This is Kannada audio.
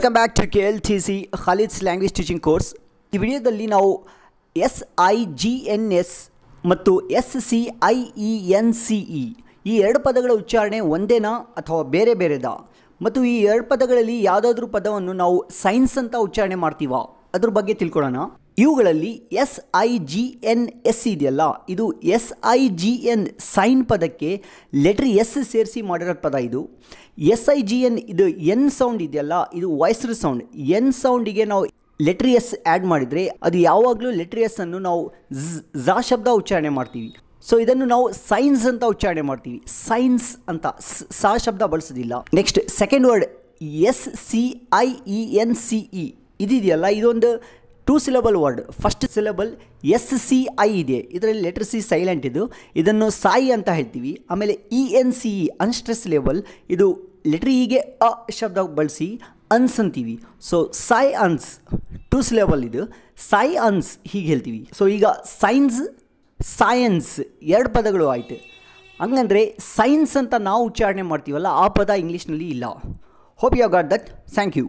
welcome back to K L T C Khalid's language teaching course ಈ ವಿಡಿಯೋದಲ್ಲಿ ನಾವು S I G N S ಮತ್ತು S C I E N C E ಈ ಎರಡು ಪದಗಳ ಉಚ್ಚಾರಣೆ ಒಂದೇನಾ ಅಥವಾ ಬೇರೆ ಬೇರೆದಾ ಮತ್ತು ಈ ಎರಡು ಪದಗಳಲ್ಲಿ ಯಾವುದಾದ್ರೂ ಪದವನ್ನು ನಾವು ಸೈನ್ಸ್ ಅಂತ ಉಚ್ಚಾರಣೆ ಮಾಡ್ತೀವ ಅದ್ರ ಬಗ್ಗೆ ತಿಳ್ಕೊಳ್ಳೋಣ ಇವುಗಳಲ್ಲಿ S I G N S ಇದೆಯಲ್ಲ ಇದು S I G N sign ಪದಕ್ಕೆ ಲೆಟ್ರ್ ಎಸ್ ಸೇರಿಸಿ ಮಾಡಿರೋ ಪದ ಇದು ಎಸ್ ಐ ಜಿ ಎನ್ ಇದು ಎನ್ ಸೌಂಡ್ ಇದೆಯಲ್ಲ ಇದು ವಾಯ್ಸ್ರ ಸೌಂಡ್ ಎನ್ ಸೌಂಡಿಗೆ ನಾವು ಲೆಟ್ರ್ ಎಸ್ ಆ್ಯಡ್ ಮಾಡಿದರೆ ಅದು ಯಾವಾಗಲೂ ಲೆಟ್ರ್ ಎಸ್ ಅನ್ನು ನಾವು ಝಾ ಶಬ್ದ ಉಚ್ಚಾರಣೆ ಮಾಡ್ತೀವಿ ಸೊ ಇದನ್ನು ನಾವು ಸೈನ್ಸ್ ಅಂತ ಉಚ್ಚಾರಣೆ ಮಾಡ್ತೀವಿ ಸೈನ್ಸ್ ಅಂತ ಸಾ ಶಬ್ದ ಬಳಸೋದಿಲ್ಲ next second word S C I E N C E ಇದೆಯಲ್ಲ ಇದೊಂದು two syllable word first syllable S C I ಇದೆ ಇದರಲ್ಲಿ ಲೆಟರ್ ಸಿ ಸೈಲೆಂಟ್ ಇದು ಇದನ್ನು ಸಾಯಿ ಅಂತ ಹೇಳ್ತೀವಿ ಆಮೇಲೆ E N C E unstressed syllable ಇದು ಲೆಟರ್ ಇಗೆ e ಅ ಶಬ್ದ ಬಳಸಿ ಅನ್ಸ್ ಅಂತೀವಿ ಸೊ ಸಾಯ್ ಅನ್ಸ್ ಟೂ ಸಿಲೆಬಲ್ ಇದು ಸಾಯ್ ಅನ್ಸ್ ಹೀಗೆ ಹೇಳ್ತೀವಿ ಸೊ ಈಗ ಸೈನ್ಸ್ ಸಾಯನ್ಸ್ ಎರಡು ಪದಗಳು ಆಯಿತು ಹಂಗಂದರೆ ಸೈನ್ಸ್ ಅಂತ ನಾವು ಉಚ್ಚಾರಣೆ ಮಾಡ್ತೀವಲ್ಲ ಆ ಪದ ಇಂಗ್ಲೀಷ್ನಲ್ಲಿ ಇಲ್ಲ hope you got that thank you